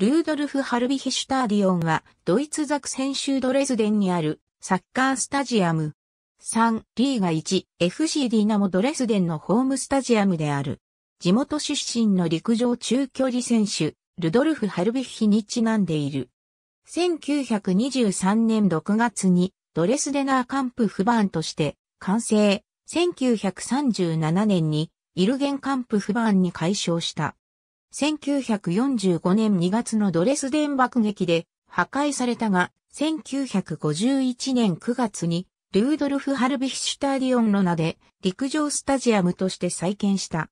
ルードルフ・ハルビヒシュターディオンは、ドイツザク選手。州ドレスデンにあるサッカースタジアム。3、リーガ1、FC ディナモドレスデンのホームスタジアムである。地元出身の陸上中距離選手、ルドルフ・ハルビヒにちなんでいる。1923年6月に、ドレスデナーカンプフバーンとして、完成。1937年に、イルゲンカンプフバーンに改称した。1945年2月のドレスデン爆撃で破壊されたが、1951年9月にルードルフ・ハルビヒシュタディオンの名で陸上スタジアムとして再建した。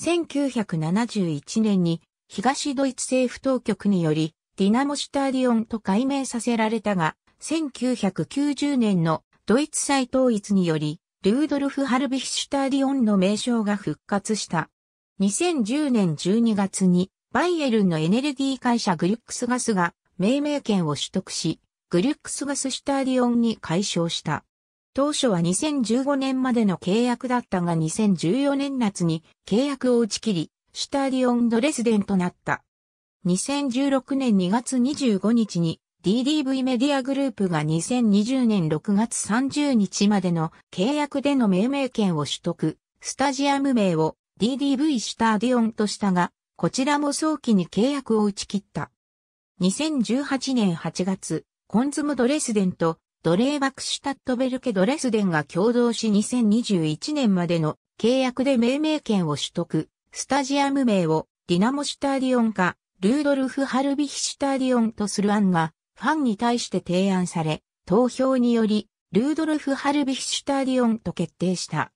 1971年に東ドイツ政府当局によりディナモシュタディオンと改名させられたが、1990年のドイツ再統一によりルードルフ・ハルビヒシュタディオンの名称が復活した。2010年12月にバイエルンのエネルギー会社グリュックスガスが命名権を取得し、グリュックスガスシュターディオンに解消した。当初は2015年までの契約だったが2014年夏に契約を打ち切り、シュターディオンドレスデンとなった。2016年2月25日に DDV メディアグループが2020年6月30日までの契約での命名権を取得、スタジアム名を DDV シターディオンとしたが、こちらも早期に契約を打ち切った。2018年8月、コンズムドレスデンとドレーバクシュタットベルケドレスデンが共同し2021年までの契約で命名権を取得、スタジアム名をディナモシュターディオンか、ルードルフ・ハルビヒシュターディオンとする案が、ファンに対して提案され、投票により、ルードルフ・ハルビヒシュターディオンと決定した。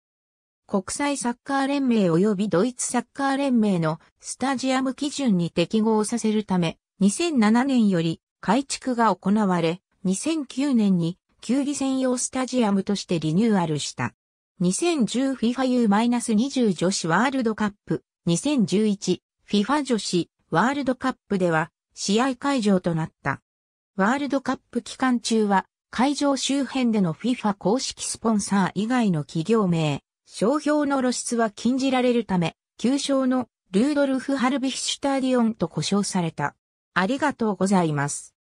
国際サッカー連盟及びドイツサッカー連盟のスタジアム基準に適合させるため、2007年より改築が行われ、2009年に球技専用スタジアムとしてリニューアルした。2010FIFA U-20 女子ワールドカップ、2011FIFA 女子ワールドカップでは試合会場となった。ワールドカップ期間中は会場周辺での FIFA 公式スポンサー以外の企業名、商標の露出は禁じられるため、旧称のルードルフ・ハルビヒシュターディオンと呼称された。ありがとうございます。